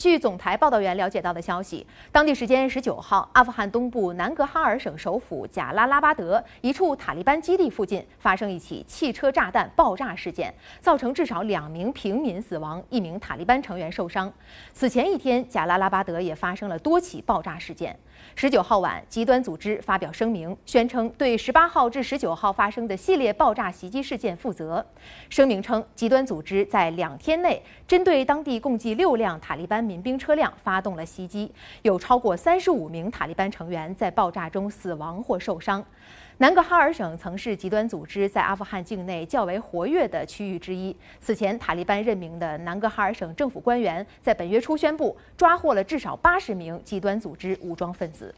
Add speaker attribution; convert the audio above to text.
Speaker 1: 据总台报道员了解到的消息，当地时间十九号，阿富汗东部南格哈尔省首府贾拉拉巴德一处塔利班基地附近发生一起汽车炸弹爆炸事件，造成至少两名平民死亡，一名塔利班成员受伤。此前一天，贾拉拉巴德也发生了多起爆炸事件。十九号晚，极端组织发表声明，宣称对十八号至十九号发生的系列爆炸袭击事件负责。声明称，极端组织在两天内针对当地共计六辆塔利班。民兵车辆发动了袭击，有超过三十五名塔利班成员在爆炸中死亡或受伤。南格哈尔省曾是极端组织在阿富汗境内较为活跃的区域之一。此前，塔利班任命的南格哈尔省政府官员在本月初宣布，抓获了至少八十名极端组织武装分子。